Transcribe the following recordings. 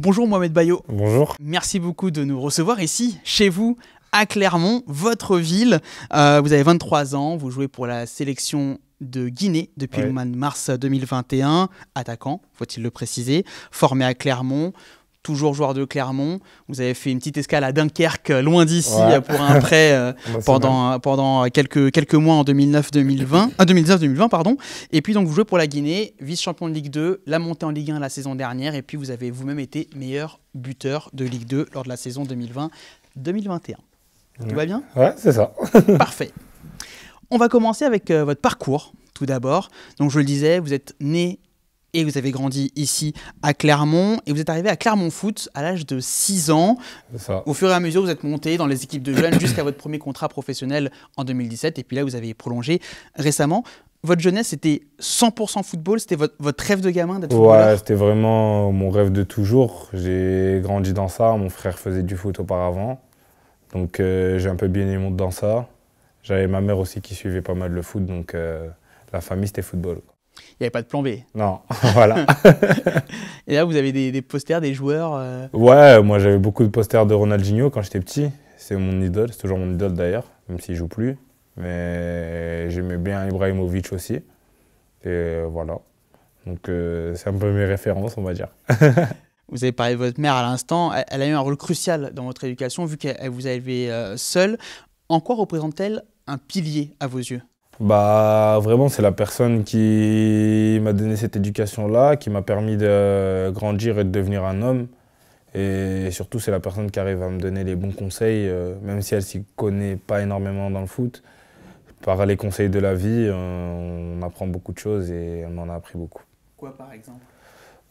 Bonjour Mohamed Bayo. Bonjour. Merci beaucoup de nous recevoir ici, chez vous, à Clermont, votre ville. Euh, vous avez 23 ans, vous jouez pour la sélection de Guinée depuis le mois de mars 2021, attaquant, faut-il le préciser, formé à Clermont toujours joueur de Clermont. Vous avez fait une petite escale à Dunkerque, euh, loin d'ici, euh, pour un prêt euh, pendant, pendant quelques, quelques mois en 2009-2020, 2019-2020, pardon. Et puis donc vous jouez pour la Guinée, vice-champion de Ligue 2, la montée en Ligue 1 la saison dernière, et puis vous avez vous-même été meilleur buteur de Ligue 2 lors de la saison 2020-2021. Tout va bien Ouais, c'est ça. Parfait. On va commencer avec votre parcours tout d'abord. Donc je le disais, vous êtes né et vous avez grandi ici à Clermont et vous êtes arrivé à Clermont Foot à l'âge de 6 ans. Ça. Au fur et à mesure, vous êtes monté dans les équipes de jeunes jusqu'à votre premier contrat professionnel en 2017 et puis là, vous avez prolongé récemment. Votre jeunesse, c'était 100% football C'était votre, votre, rêve de gamin d'être Ouais, c'était vraiment mon rêve de toujours. J'ai grandi dans ça. Mon frère faisait du foot auparavant. Donc euh, j'ai un peu bien aimé dans ça. J'avais ma mère aussi qui suivait pas mal le foot. Donc euh, la famille, c'était football il n'y avait pas de plan B. Non, voilà. et là, vous avez des, posters des joueurs euh, Ouais, moi j'avais beaucoup de posters de Ronaldinho quand j'étais petit. C'est mon idole, c'est toujours mon idole d'ailleurs, même s'il joue plus. Mais j'aimais bien Ibrahimovic aussi. Et voilà. Donc euh, c'est un peu mes références, on va dire. vous avez parlé de votre mère à l'instant. elle, a eu un rôle crucial dans votre éducation, vu qu'elle vous a élevé euh, seule. En quoi représente-t-elle un pilier à vos yeux bah vraiment c'est la personne qui m'a donné cette éducation-là, qui m'a permis de grandir et de devenir un homme. Et surtout c'est la personne qui arrive à me donner les bons conseils, euh, même si elle s'y connaît pas énormément dans le foot. Par les conseils de la vie, euh, on apprend beaucoup de choses et on en a appris beaucoup. Quoi par exemple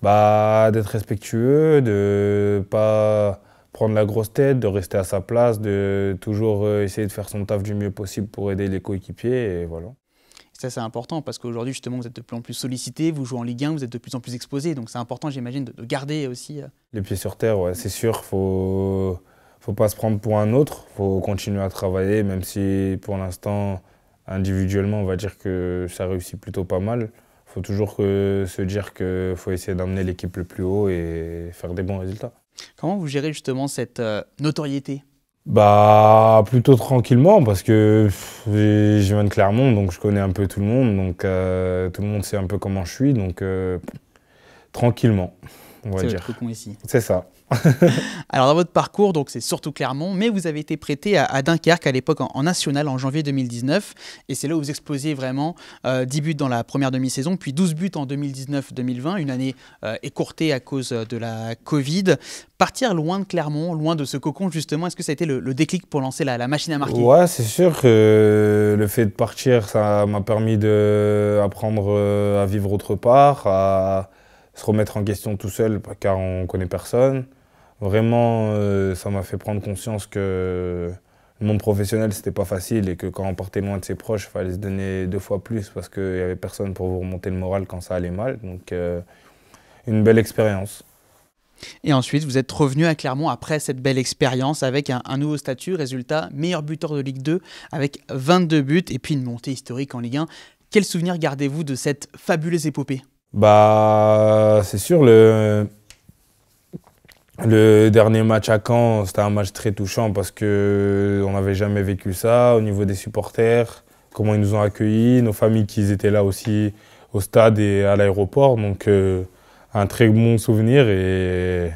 Bah d'être respectueux, de pas prendre la grosse tête, de rester à sa place, de toujours euh, essayer de faire son taf du mieux possible pour aider les coéquipiers. Et voilà. Ça, c'est important parce qu'aujourd'hui, justement, vous êtes de plus en plus sollicité, vous jouez en Ligue 1, vous êtes de plus en plus exposé. Donc, c'est important, j'imagine, de, garder aussi. Euh, les pieds sur terre, c'est sûr. Faut, faut pas se prendre pour un autre. Faut continuer à travailler, même si pour l'instant, individuellement, on va dire que ça réussit plutôt pas mal. Faut toujours que, se dire qu'il faut essayer d'amener l'équipe le plus haut et faire des bons résultats. Comment vous gérez justement cette euh, notoriété bah plutôt tranquillement parce que je viens de Clermont donc je connais un peu tout le monde donc euh, tout le monde sait un peu comment je suis donc euh, tranquillement on va dire. C'est ici. C'est ça. Alors dans votre parcours, donc c'est surtout Clermont, mais vous avez été prêté à, Dunkerque à l'époque en, nationale national en janvier 2019, et c'est là où vous explosiez vraiment euh, 10 buts dans la première demi-saison, puis 12 buts en 2019-2020, une année euh, écourtée à cause euh, de la Covid. Partir loin de Clermont, loin de ce cocon justement, est-ce que ça a été le, déclic pour lancer la, la, machine à marquer Ouais, c'est sûr que le fait de partir, ça m'a permis d'apprendre euh, à vivre autre part, à se remettre en question tout seul, bah, car on connaît personne. Vraiment, euh, ça m'a fait prendre conscience que le monde professionnel, c'était pas facile et que quand on portait moins de ses proches, il fallait se donner deux fois plus parce qu'il n'y avait personne pour vous remonter le moral quand ça allait mal. Donc, euh, une belle expérience. Et ensuite, vous êtes revenu à Clermont après cette belle expérience avec un, nouveau statut, résultat, meilleur buteur de Ligue 2 avec 22 buts et puis une montée historique en Ligue 1. Quel souvenir gardez-vous de cette fabuleuse épopée Bah, c'est sûr, le, le dernier match à Caen, c'était un match très touchant parce qu'on n'avait jamais vécu ça au niveau des supporters, comment ils nous ont accueillis, nos familles qui étaient là aussi au stade et à l'aéroport. Donc euh, un très bon souvenir et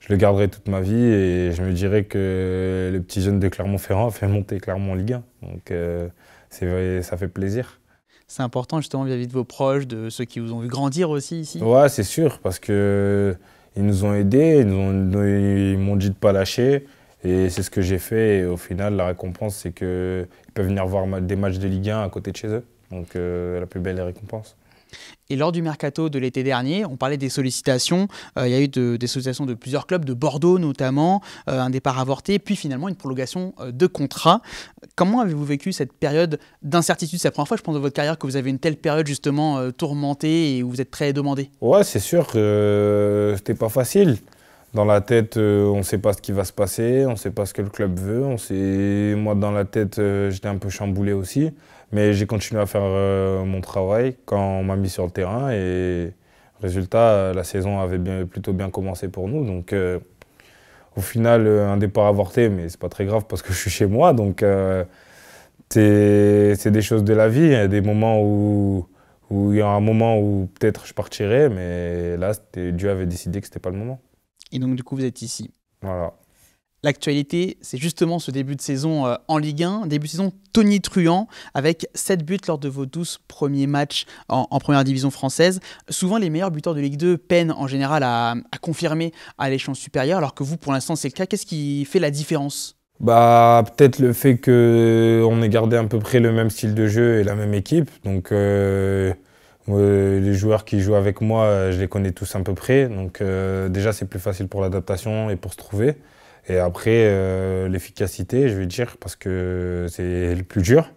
je le garderai toute ma vie et je me dirais que le petit jeune de Clermont-Ferrand a fait monter Clermont en Ligue 1. Donc euh, ça fait plaisir. C'est important justement vis à de vos proches, de ceux qui vous ont vu grandir aussi ici Ouais, c'est sûr parce que ils nous ont aidés, ils m'ont dit de ne pas lâcher. Et c'est ce que j'ai fait. Et au final, la récompense, c'est qu'ils peuvent venir voir des matchs de Ligue 1 à côté de chez eux. Donc, euh, la plus belle récompense. Et lors du mercato de l'été dernier, on parlait des sollicitations. Euh, il y a eu des sollicitations de plusieurs clubs, de Bordeaux notamment, euh, un départ avorté, puis finalement une prolongation euh, de contrat. Comment avez-vous vécu cette période d'incertitude C'est la première fois, je pense, dans votre carrière que vous avez une telle période justement tourmentée et où vous êtes très demandé. Ouais, c'est sûr que c'était pas facile. Dans la tête, on ne sait pas ce qui va se passer, on ne sait pas ce que le club veut. Moi, dans la tête, j'étais un peu chamboulé aussi. Mais j'ai continué à faire euh, mon travail quand on m'a mis sur le terrain et résultat, la saison avait bien, plutôt bien commencé pour nous. Donc euh, au final, euh, un départ avorté, mais c'est pas très grave parce que je suis chez moi. Donc c'est des choses de la vie. Il y a des moments où, où il y a un moment où peut-être je partirais, mais là, Dieu avait décidé que c'était pas le moment. Et donc du coup, vous êtes ici. Voilà. L'actualité, c'est justement ce début de saison euh, en Ligue 1, début de saison Tony Truant, avec 7 buts lors de vos 12 premiers matchs en, première division française. Souvent, les meilleurs buteurs de Ligue 2 peinent en général à, confirmer à l'échelon supérieur, alors que vous, pour l'instant, c'est le cas. Qu'est-ce qui fait la différence bah, peut-être le fait qu'on ait gardé à peu près le même style de jeu et la même équipe. Donc, euh, les joueurs qui jouent avec moi, euh, je les connais tous à peu près. Donc, déjà, c'est plus facile pour l'adaptation et pour se trouver. Et après, euh, l'efficacité, je vais dire, parce que c'est le plus dur.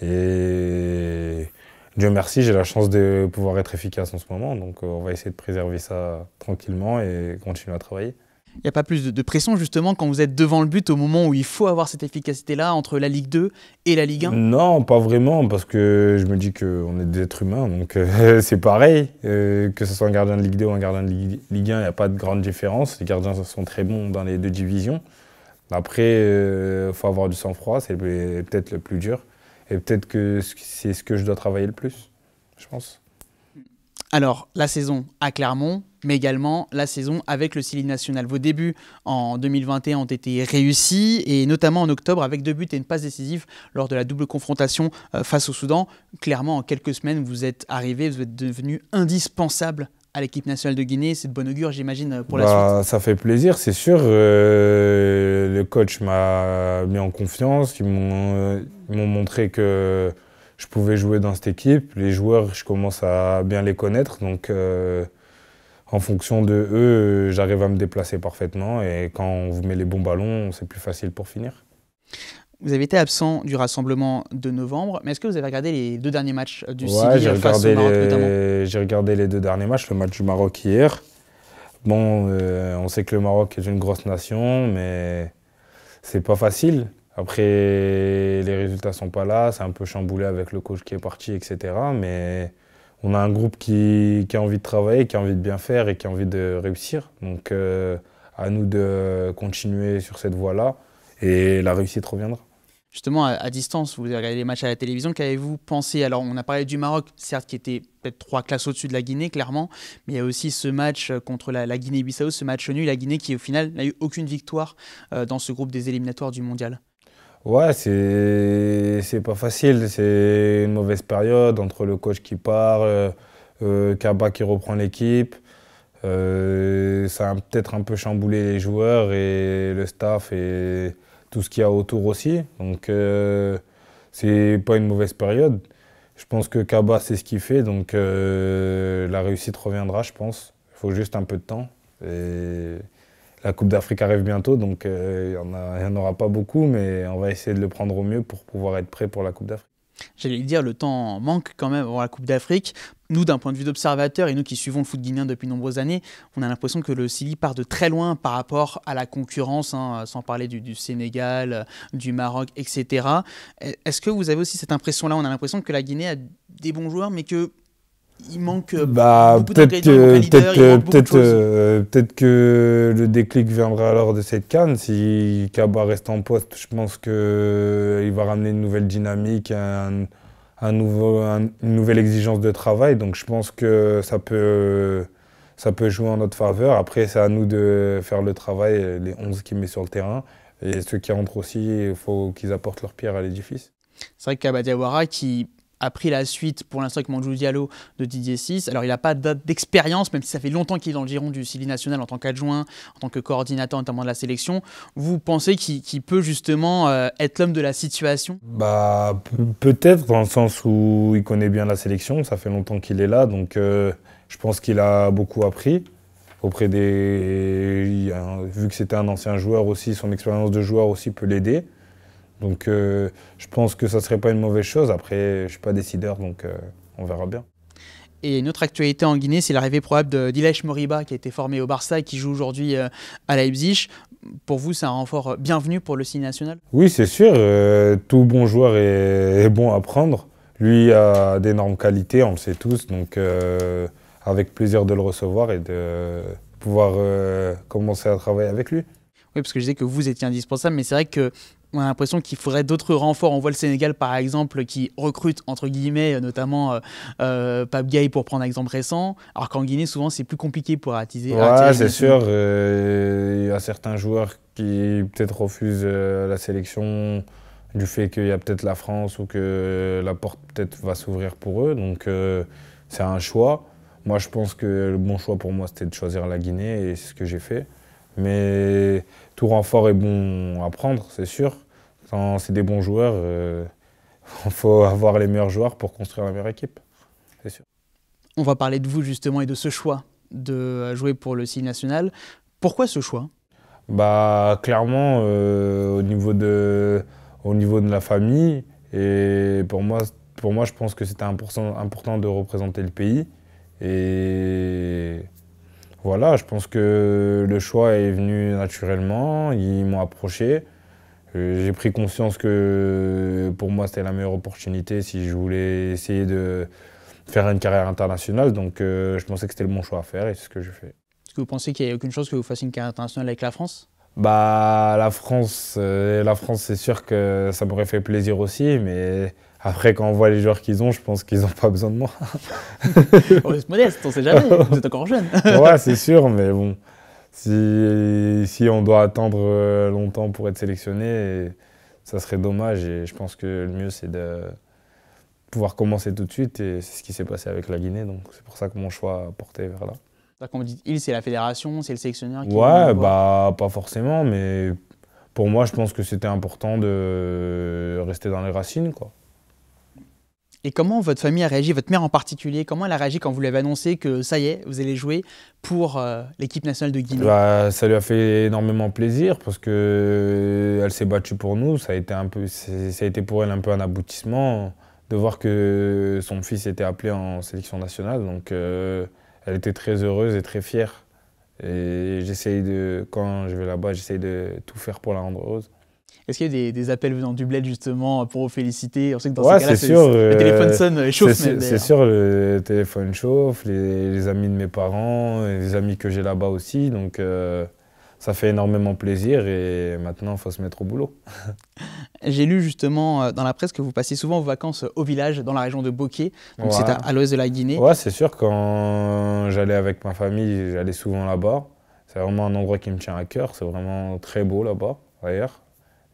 Et Dieu merci, j'ai la chance de pouvoir être efficace en ce moment. Donc euh, on va essayer de préserver ça tranquillement et continuer à travailler. Il n'y a pas plus de, pression justement quand vous êtes devant le but au moment où il faut avoir cette efficacité-là entre la Ligue 2 et la Ligue 1 Non, pas vraiment, parce que je me dis qu'on est des êtres humains, donc euh, c'est pareil. Euh, que ce soit un gardien de Ligue 2 ou un gardien de Ligue 1, il n'y a pas de grande différence. Les gardiens sont très bons dans les deux divisions. Après, il euh, faut avoir du sang-froid, c'est peut-être le plus dur. Et peut-être que c'est ce que je dois travailler le plus, je pense. Alors, la saison à Clermont, mais également la saison avec le cili National. Vos débuts en 2021 ont été réussis, et notamment en octobre avec deux buts et une passe décisive lors de la double confrontation euh, face au Soudan. Clairement, en quelques semaines, vous êtes arrivé, vous êtes devenu indispensable à l'équipe nationale de Guinée. C'est de bon augure, j'imagine, pour la bah, suite. Ça fait plaisir, c'est sûr. Euh, le coach m'a mis en confiance. Ils m'ont montré que je pouvais jouer dans cette équipe. Les joueurs, je commence à bien les connaître. Donc, euh, en fonction de eux, euh, j'arrive à me déplacer parfaitement. Et quand on vous met les bons ballons, c'est plus facile pour finir. Vous avez été absent du rassemblement de novembre, mais est-ce que vous avez regardé les deux derniers matchs euh, du ouais, j'ai regardé, les... regardé les deux derniers matchs, le match du Maroc hier. Bon, euh, on sait que le Maroc est une grosse nation, mais c'est pas facile. Après, les résultats sont pas là, c'est un peu chamboulé avec le coach qui est parti, etc. Mais on a un groupe qui, a envie de travailler, qui a envie de bien faire et qui a envie de réussir. Donc euh, à nous de continuer sur cette voie-là et la réussite reviendra. Justement, à, distance, vous regardé les matchs à la télévision, qu'avez-vous pensé Alors, on a parlé du Maroc, certes, qui était peut-être trois classes au-dessus de la Guinée, clairement, mais il y a aussi ce match euh, contre la, Guinée-Bissau, ce match nul, la Guinée qui, au final, n'a eu aucune victoire euh, dans ce groupe des éliminatoires du mondial. Ouais, c'est pas facile. C'est une mauvaise période entre le coach qui part, euh, euh Kaba qui reprend l'équipe. Euh, ça a peut-être un peu chamboulé les joueurs et le staff et tout ce qu'il y a autour aussi. Donc, euh, c'est pas une mauvaise période. Je pense que Kaba, c'est ce qu'il fait. Donc, euh, la réussite reviendra, je pense. Il faut juste un peu de temps. Et la Coupe d'Afrique arrive bientôt, donc euh, il n'y en, aura pas beaucoup, mais on va essayer de le prendre au mieux pour pouvoir être prêt pour la Coupe d'Afrique. J'allais dire, le temps manque quand même pour la Coupe d'Afrique. Nous, d'un point de vue d'observateur et nous qui suivons le foot guinéen depuis de nombreuses années, on a l'impression que le Sili part de très loin par rapport à la concurrence, hein, sans parler du, Sénégal, du Maroc, etc. Est-ce que vous avez aussi cette impression-là On a l'impression que la Guinée a des bons joueurs, mais que il manque euh, bah, peut-être peut-être euh, euh, peut-être que le déclic viendra alors de cette canne si Kaba reste en poste je pense que il va ramener une nouvelle dynamique un, nouveau une nouvelle exigence de travail donc je pense que ça peut ça peut jouer en notre faveur après c'est à nous de faire le travail les 11 qui met sur le terrain et ceux qui rentrent aussi il faut qu'ils apportent leur pierre à l'édifice c'est vrai que Kaba Diawara qui a pris la suite pour l'instant avec Manjou Diallo de Didier 6. Alors il n'a pas d'expérience, même si ça fait longtemps qu'il est dans le giron du Cili National en tant qu'adjoint, en tant que coordinateur notamment de la sélection. Vous pensez qu'il peut justement euh, être l'homme de la situation Bah peut-être dans le sens où il connaît bien la sélection, ça fait longtemps qu'il est là, donc euh, je pense qu'il a beaucoup appris auprès des. Vu que c'était un ancien joueur aussi, son expérience de joueur aussi peut l'aider. Donc euh, je pense que ça serait pas une mauvaise chose. Après, je suis pas décideur, donc euh, on verra bien. Et une autre actualité en Guinée, c'est l'arrivée probable d'Ilesh Moriba, qui a été formé au Barça et qui joue aujourd'hui euh, à Leipzig. Pour vous, c'est un renfort bienvenu pour le signe national Oui, c'est sûr. tout bon joueur est, est, bon à prendre. Lui a d'énormes qualités, on le sait tous. Donc, avec plaisir de le recevoir et de pouvoir commencer à travailler avec lui. Oui, parce que je disais que vous étiez indispensable, mais c'est vrai que on a l'impression qu'il faudrait d'autres renforts. On voit le Sénégal, par exemple, qui recrute, entre guillemets, notamment euh, euh Pape pour prendre un exemple récent. Alors qu'en Guinée, souvent, c'est plus compliqué pour attiser. Ouais, c'est sûr. Euh, il y a certains joueurs qui peut-être refusent euh, la sélection du fait qu'il y a peut-être la France ou que la porte peut-être va s'ouvrir pour eux. Donc, c'est un choix. Moi, je pense que le bon choix pour moi, c'était de choisir la Guinée et c'est ce que j'ai fait. Mais tout renfort est bon à prendre, c'est sûr. Quand c'est des bons joueurs, il euh, faut avoir les meilleurs joueurs pour construire la meilleure équipe, sûr. On va parler de vous justement et de ce choix de euh, jouer pour le CIL national. Pourquoi ce choix Bah clairement euh, au, niveau de, au niveau de la famille et pour moi, pour moi je pense que c'était important de représenter le pays et voilà, je pense que le choix est venu naturellement, ils m'ont approché. Euh, j'ai pris conscience que pour moi c'était la meilleure opportunité si je voulais essayer de faire une carrière internationale. Donc euh, je pensais que c'était le bon choix à faire et c'est ce que je fais. Est-ce que vous pensez qu'il n'y a aucune chance que vous fassiez une carrière internationale avec la France Bah la France, euh, la France c'est sûr que ça m'aurait fait plaisir aussi, mais après, quand on voit les joueurs qu'ils ont, je pense qu'ils n'ont pas besoin de moi. on est modeste, on sait jamais, vous êtes encore jeune. ouais, c'est sûr, mais bon, si, on doit attendre euh, longtemps pour être sélectionné, ça serait dommage. Et je pense que le mieux, c'est de pouvoir commencer tout de suite. Et c'est ce qui s'est passé avec la Guinée, donc c'est pour ça que mon choix a porté vers là. Quand vous dites il, c'est la fédération, c'est le sélectionneur qui Ouais, bah pas forcément, mais pour moi, je pense que c'était important de rester dans les racines, quoi. Et comment votre famille a réagi, votre mère en particulier Comment elle a réagi quand vous lui avez annoncé que ça y est, vous allez jouer pour euh, l'équipe nationale de Guinée bah, Ça lui a fait énormément plaisir parce que euh, elle s'est battue pour nous. Ça a été un peu, ça a été pour elle un peu un aboutissement de voir que son fils était appelé en sélection nationale. Donc, euh, elle était très heureuse et très fière. Et j'essaye de, quand je vais là-bas, j'essaye de tout faire pour la rendre heureuse. Est-ce qu'il y a des, des, appels venant du bled justement pour vous féliciter On sait que dans cas-là, le, euh, téléphone sonne et chauffe. C'est sûr, le téléphone chauffe, les, amis de mes parents, les amis que j'ai là-bas aussi. Donc euh, ça fait énormément plaisir et maintenant, il faut se mettre au boulot. j'ai lu justement euh, dans la presse que vous passiez souvent vos vacances au village, dans la région de Boké, donc c'est à, l'ouest de la Guinée. Ouais, c'est sûr, quand j'allais avec ma famille, j'allais souvent là-bas. C'est vraiment un endroit qui me tient à cœur, c'est vraiment très beau là-bas, d'ailleurs.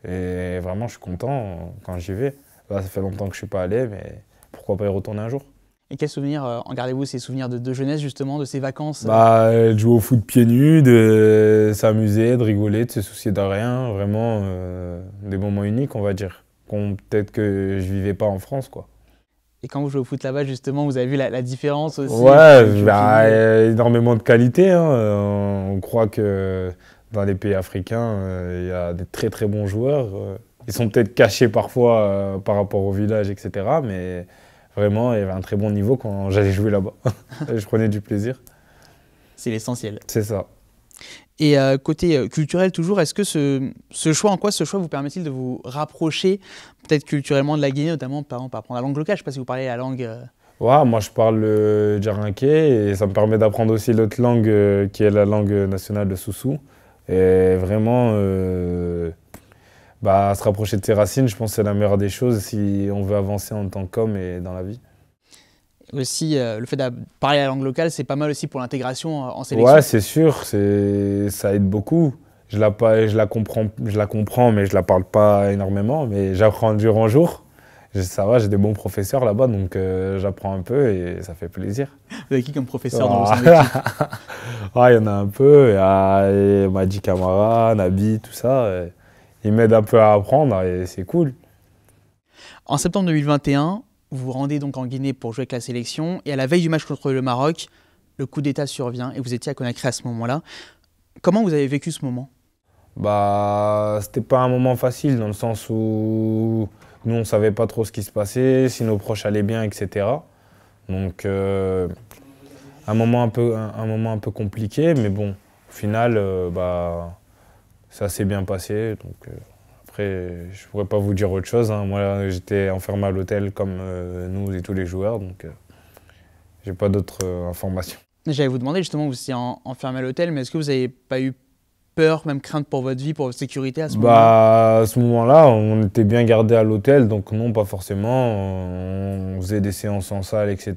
Et vraiment, je suis content quand j'y vais. Là, ça fait longtemps que je ne suis pas allé, mais pourquoi pas y retourner un jour et quels souvenirs euh, en gardez-vous Ces souvenirs de, jeunesse, justement, de ces vacances euh Bah, euh, de jouer au foot pieds nus, de s'amuser, de rigoler, de se soucier de rien. Vraiment, des moments uniques, on va dire. peut-être que je vivais pas en France, quoi. Et quand vous jouez au foot là-bas, justement, vous avez vu la, différence aussi Ouais, bah, énormément de qualité. Hein. On croit que dans les pays africains, euh, il y a des très très bons joueurs. Euh, ils sont peut-être cachés parfois euh, par rapport au village, etc. Mais vraiment, il y avait un très bon niveau quand j'allais jouer là-bas. je prenais du plaisir. C'est l'essentiel. C'est ça. Et côté culturel toujours, est-ce que ce, choix, en quoi ce choix vous permet-il de vous rapprocher peut-être culturellement de la Guinée, notamment par, par apprendre la langue locale Je ne sais pas si vous parlez la langue... Ouais, moi je parle le djarinké et ça me permet d'apprendre aussi l'autre langue qui est la langue nationale de Soussou. Et vraiment, euh, bah, se rapprocher de ses racines, je pense que c'est la meilleure des choses si on veut avancer en tant qu'homme et dans la vie. Aussi, euh, le fait de parler la langue locale, c'est pas mal aussi pour l'intégration euh, en sélection. Ouais, c'est sûr, ça aide beaucoup. Je la, je, la comprends, je la comprends, mais je la parle pas énormément, mais j'apprends jour en jour ça va, j'ai des bons professeurs là-bas, donc euh, j'apprends un peu et ça fait plaisir. Vous avez qui comme professeur dans dans vos ah. Il y en a un peu, il y a Madi Kamara, Nabi, tout ça. Ils m'aident un peu à apprendre et c'est cool. En septembre 2021, vous vous rendez donc en Guinée pour jouer avec la sélection et à la veille du match contre le Maroc, le coup d'État survient et vous étiez à Conakry à ce moment-là. Comment vous avez vécu ce moment Bah, c'était pas un moment facile dans le sens où nous, on ne savait pas trop ce qui se passait, si nos proches allaient bien, etc. Donc, euh, un, moment un, peu, un, moment un peu compliqué, mais bon, au final, euh, bah, ça s'est bien passé. Donc, euh, après, je ne pourrais pas vous dire autre chose. Hein. Moi, j'étais enfermé à l'hôtel comme nous et tous les joueurs, donc j'ai pas d'autres informations. J'allais vous demander justement, vous étiez enfermé à l'hôtel, mais est-ce que vous n'avez pas eu peur, même crainte pour votre vie, pour votre sécurité à ce moment-là bah, À ce moment-là, on était bien gardé à l'hôtel, donc non, pas forcément. On faisait des séances en salle, etc.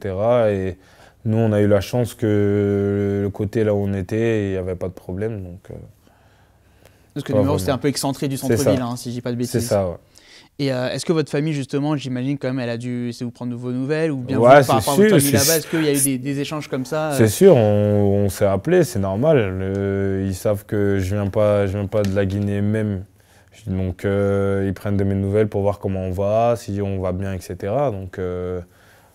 Et nous, on a eu la chance que le côté là où on était, il n'y avait pas de problème. Donc, euh, Parce que numéro, c'était un peu excentré du centre-ville, hein, si je dis pas de bêtises. C'est ça, ouais. Euh, est-ce que votre famille, justement, j'imagine quand même, elle a dû vous prendre de vos nouvelles ou bien vous, par rapport là-bas, est-ce qu'il y a eu des, échanges comme ça euh? C'est sûr, on, s'est appelé, c'est normal. ils savent que je viens pas, je viens pas de la Guinée même. Donc euh, ils prennent de mes nouvelles pour voir comment on va, si on va bien, etc. Donc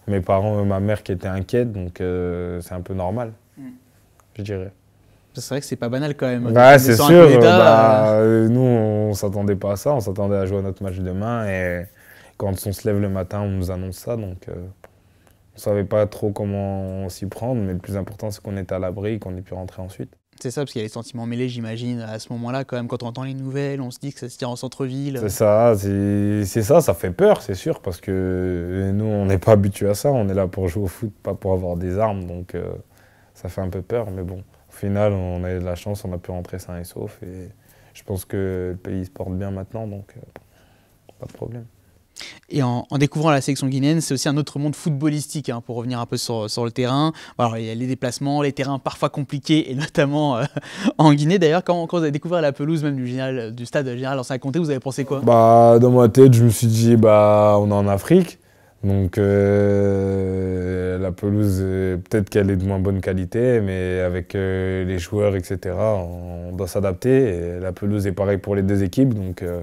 mes parents, ma mère qui était inquiète, donc c'est un peu normal, hmm. je dirais. C'est vrai que c'est pas banal quand même. Ouais, bah, c'est sûr. Bah, euh, euh, nous, on s'attendait pas à ça. On s'attendait à jouer à notre match demain. Et quand on se lève le matin, on nous annonce ça. Donc, on euh, on savait pas trop comment s'y prendre. Mais le plus important, c'est qu'on était à l'abri et qu'on ait pu rentrer ensuite. C'est ça, parce qu'il y a les sentiments mêlés, j'imagine, à ce moment-là, quand même, quand on entend les nouvelles, on se dit que ça se tient en centre-ville. C'est ça, c'est ça, ça fait peur, c'est sûr, parce que nous, on n'est pas habitués à ça, on est là pour jouer au foot, pas pour avoir des armes, donc ça fait un peu peur, mais bon, au final, on a eu de la chance, on a pu rentrer sain et sauf. Et je pense que le pays se porte bien maintenant, donc euh, pas de problème. Et en, découvrant la sélection guinéenne, c'est aussi un autre monde footballistique, hein, pour revenir un peu sur, le terrain. il y a les déplacements, les terrains parfois compliqués, et notamment euh, en Guinée. D'ailleurs, quand, vous avez découvert la pelouse même du, général, du stade général a Comté, vous avez pensé quoi bah, Dans ma tête, je me suis dit, bah, on est en Afrique. Donc euh, la pelouse, peut-être qu'elle est de moins bonne qualité, mais avec euh, les joueurs, etc., on, doit s'adapter. La pelouse est pareil pour les deux équipes, donc euh,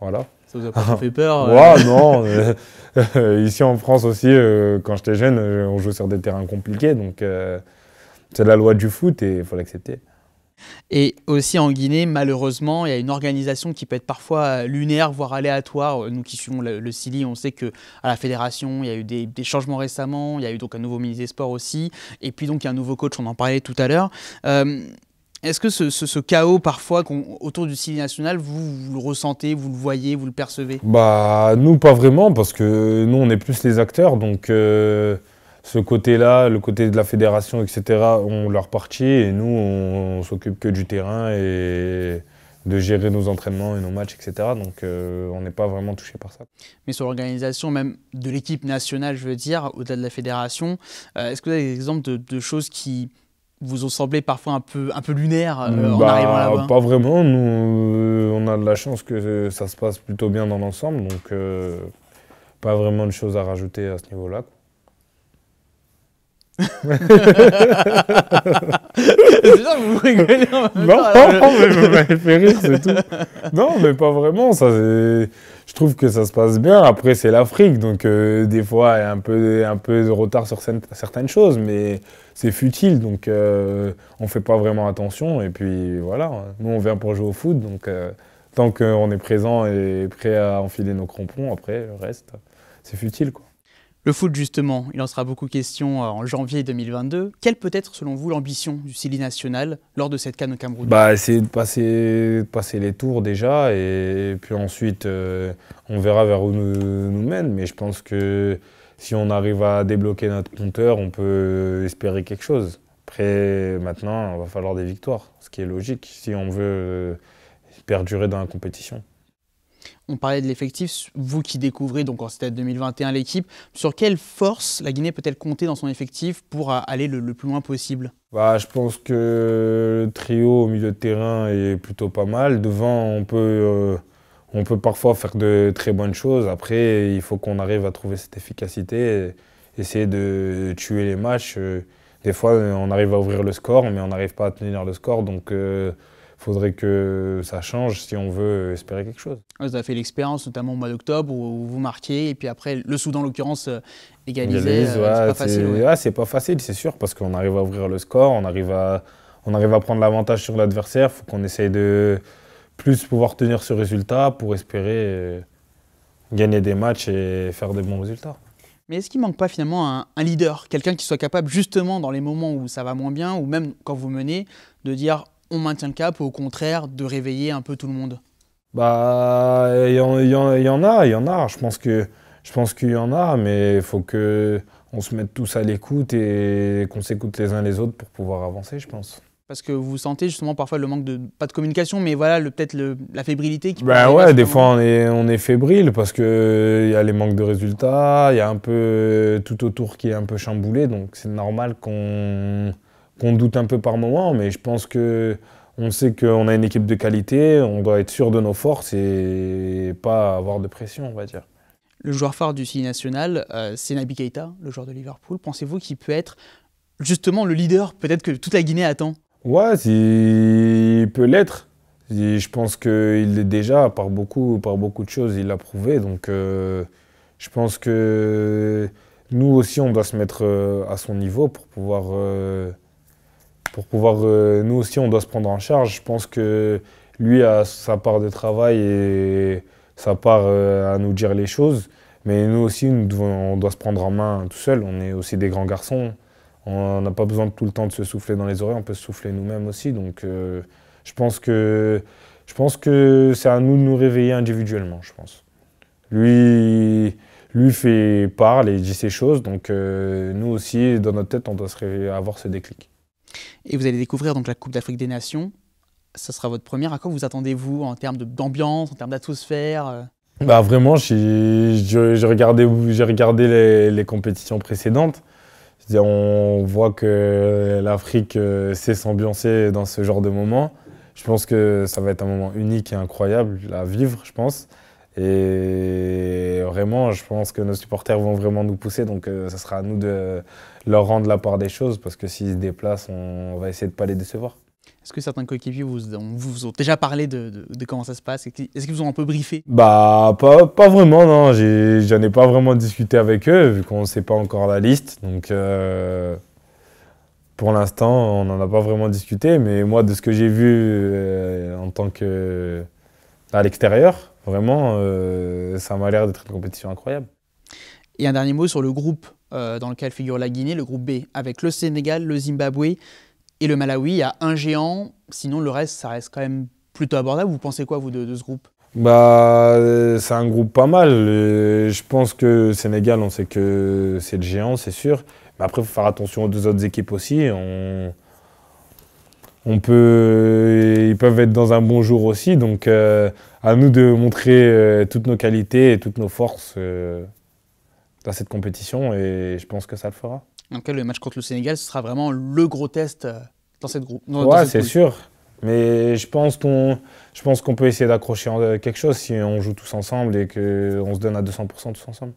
voilà. Ça vous a pas fait peur Ouais, non. ici en France aussi, quand j'étais jeune, on jouait sur des terrains compliqués, donc c'est la loi du foot et il faut l'accepter. Et aussi en Guinée, malheureusement, il y a une organisation qui peut être parfois euh, lunaire, voire aléatoire. Euh, nous qui suivons le, CILI, on sait que à la fédération, il y a eu des, changements récemment. Il y a eu donc un nouveau ministre des Sports aussi, et puis donc il y a un nouveau coach. On en parlait tout à l'heure. Euh, est-ce que ce, chaos parfois autour du CILI national, vous, le ressentez, vous le voyez, vous le percevez Bah nous pas vraiment parce que nous on est plus les acteurs, donc ce côté-là, le côté de la fédération, etc., ont leur partie et nous, on, s'occupe que du terrain et de gérer nos entraînements et nos matchs, etc. Donc euh, on n'est pas vraiment touché par ça. Mais sur l'organisation même de l'équipe nationale, je veux dire, au-delà de la fédération, euh, est-ce que vous avez des exemples de, choses qui vous ont semblé parfois un peu, un peu lunaires euh, en bah, arrivant là-bas Pas vraiment. Nous, on a de la chance que ça se passe plutôt bien dans l'ensemble. Donc pas vraiment de choses à rajouter à ce niveau-là. Non, mais pas vraiment. Ça, je trouve que ça se passe bien. Après, c'est l'Afrique, donc euh, des fois, il y a un peu, un peu de retard sur certaines choses, mais c'est futile, donc on euh, on fait pas vraiment attention. Et puis voilà, nous, on vient pour jouer au foot, donc euh, tant qu'on est présent et prêt à enfiler nos crampons, après, le reste, c'est futile, quoi. Le foot, justement, il en sera beaucoup question euh, en janvier 2022. Quelle peut être, selon vous, l'ambition du Sili national lors de cette canne au Cameroun bah, Essayer de passer, les tours déjà, et puis ensuite, euh, on verra vers où nous, nous mène. Mais je pense que si on arrive à débloquer notre compteur, on peut espérer quelque chose. Après, maintenant, il va falloir des victoires, ce qui est logique si on veut euh, perdurer dans la compétition on parlait de l'effectif, vous qui découvrez donc en cette 2021 l'équipe, sur quelle force la Guinée peut-elle compter dans son effectif pour aller le, plus loin possible bah, Je pense que le trio au milieu de terrain est plutôt pas mal. Devant, on peut, euh, on peut parfois faire de très bonnes choses. Après, il faut qu'on arrive à trouver cette efficacité, essayer de tuer les matchs. Euh, des fois, on arrive à ouvrir le score, mais on n'arrive pas à tenir le score. Donc, euh, faudrait que ça change si on veut espérer quelque chose. vous avez fait l'expérience, notamment au mois d'octobre, où vous marquiez, et puis après, le Soudan, en l'occurrence, euh, égalisait. Euh, c'est pas facile. Ouais. c'est pas facile, c'est sûr, parce qu'on arrive à ouvrir le score, on arrive à, on arrive à prendre l'avantage sur l'adversaire. faut qu'on essaye de plus pouvoir tenir ce résultat pour espérer euh, gagner des matchs et faire des bons résultats. Mais est-ce qu'il manque pas finalement un, un leader, quelqu'un qui soit capable justement dans les moments où ça va moins bien, ou même quand vous menez, de dire on maintient le cap ou au contraire de réveiller un peu tout le monde Bah, il y, en, a, il y en a. Je pense que je pense qu'il y en a, mais il faut que on se mette tous à l'écoute et qu'on s'écoute les uns les autres pour pouvoir avancer, je pense. Parce que vous sentez justement parfois le manque de pas de communication, mais voilà peut-être la fébrilité. Qui Bah ouais, des fois on est on est fébrile parce que il y a les manques de résultats, il y a un peu tout autour qui est un peu chamboulé, donc c'est normal qu'on qu'on doute un peu par moment, mais je pense que on sait qu'on a une équipe de qualité, on doit être sûr de nos forces et pas avoir de pression, on va dire. Le joueur phare du CI national, euh, c'est Nabi Keita, le joueur de Liverpool. Pensez-vous qu'il peut être justement le leader, peut-être que toute la Guinée attend Ouais, il peut l'être. Je pense qu'il l'est déjà par beaucoup, par beaucoup de choses, il l'a prouvé. Donc euh, je pense que nous aussi, on doit se mettre euh, à son niveau pour pouvoir pour pouvoir, euh, nous aussi, on doit se prendre en charge. Je pense que lui a sa part de travail et sa part euh, à nous dire les choses. Mais nous aussi, nous devons, on doit se prendre en main tout seul. On est aussi des grands garçons. On n'a pas besoin tout le temps de se souffler dans les oreilles. On peut se souffler nous-mêmes aussi. Donc, euh, je pense que je pense que c'est à nous de nous réveiller individuellement. Je pense. Lui, lui fait parle et dit ses choses. Donc, nous aussi, dans notre tête, on doit se avoir ce déclic. Et vous allez découvrir donc la Coupe d'Afrique des Nations. Ça sera votre première. À quoi vous attendez-vous en termes d'ambiance, en termes d'atmosphère euh bah vraiment, j'ai regardé, regardé les, les, compétitions précédentes. On voit que l'Afrique euh, sait s'ambiancer dans ce genre de moment. Je pense que ça va être un moment unique et incroyable à vivre, je pense. Et vraiment, je pense que nos supporters vont vraiment nous pousser. Donc, ce euh, ça sera à nous de leur rendre la part des choses parce que s'ils se déplacent, on va essayer de ne pas les décevoir. Est-ce que certains coéquipiers vous, ont déjà parlé de, comment ça se passe Est-ce qu'ils vous ont un peu briefé Bah, pas, vraiment, non. J'en ai, pas vraiment discuté avec eux vu qu'on ne sait pas encore la liste. Donc. Euh, pour l'instant, on n'en a pas vraiment discuté, mais moi, de ce que j'ai vu euh, en tant que à l'extérieur, Vraiment, euh, ça m'a l'air d'être une compétition incroyable. Et un dernier mot sur le groupe euh, dans lequel figure la Guinée, le groupe B, avec le Sénégal, le Zimbabwe et le Malawi. Il y a un géant, sinon le reste, ça reste quand même plutôt abordable. Vous pensez quoi, vous, de, ce groupe bah, euh, c'est un groupe pas mal. Je pense que Sénégal, on sait que c'est le géant, c'est sûr. Mais après, il faut faire attention aux deux autres équipes aussi. On on peut, ils peuvent être dans un bon jour aussi. Donc, euh, à nous de montrer euh, toutes nos qualités et toutes nos forces euh, dans cette compétition. Et je pense que ça le fera. Donc, le match contre le Sénégal, ce sera vraiment le gros test dans cette groupe. Ouais, c'est sûr. Mais je pense qu'on, je pense qu'on peut essayer d'accrocher quelque chose si on joue tous ensemble et qu'on se donne à 200% tous ensemble.